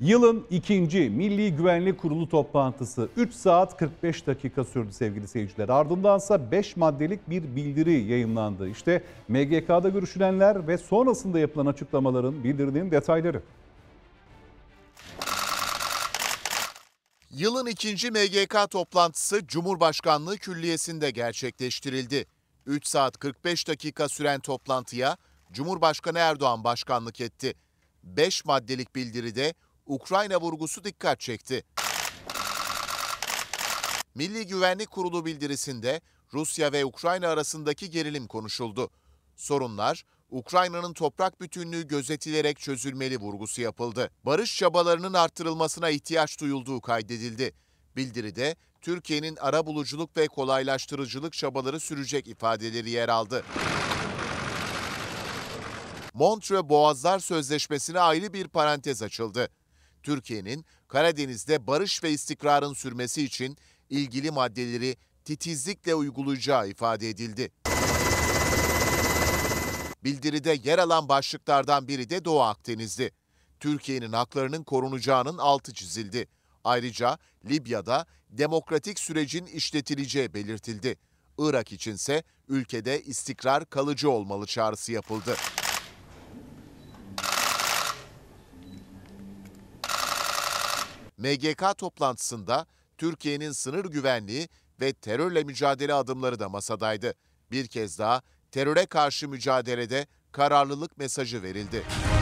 Yılın ikinci Milli Güvenlik Kurulu toplantısı 3 saat 45 dakika sürdü sevgili seyirciler. Ardındansa 5 maddelik bir bildiri yayınlandı. İşte MGK'da görüşülenler ve sonrasında yapılan açıklamaların bildirinin detayları. Yılın ikinci MGK toplantısı Cumhurbaşkanlığı Külliyesi'nde gerçekleştirildi. 3 saat 45 dakika süren toplantıya Cumhurbaşkanı Erdoğan başkanlık etti. 5 maddelik bildiride Ukrayna vurgusu dikkat çekti. Milli Güvenlik Kurulu bildirisinde Rusya ve Ukrayna arasındaki gerilim konuşuldu. Sorunlar Ukrayna'nın toprak bütünlüğü gözetilerek çözülmeli vurgusu yapıldı. Barış çabalarının artırılmasına ihtiyaç duyulduğu kaydedildi. Bildiride Türkiye'nin ara buluculuk ve kolaylaştırıcılık çabaları sürecek ifadeleri yer aldı. Montre Boğazlar Sözleşmesi'ne ayrı bir parantez açıldı. Türkiye'nin Karadeniz'de barış ve istikrarın sürmesi için ilgili maddeleri titizlikle uygulayacağı ifade edildi. Bildiride yer alan başlıklardan biri de Doğu Akdeniz'di. Türkiye'nin haklarının korunacağının altı çizildi. Ayrıca Libya'da demokratik sürecin işletileceği belirtildi. Irak içinse ülkede istikrar kalıcı olmalı çağrısı yapıldı. MGK toplantısında Türkiye'nin sınır güvenliği ve terörle mücadele adımları da masadaydı. Bir kez daha teröre karşı mücadelede kararlılık mesajı verildi.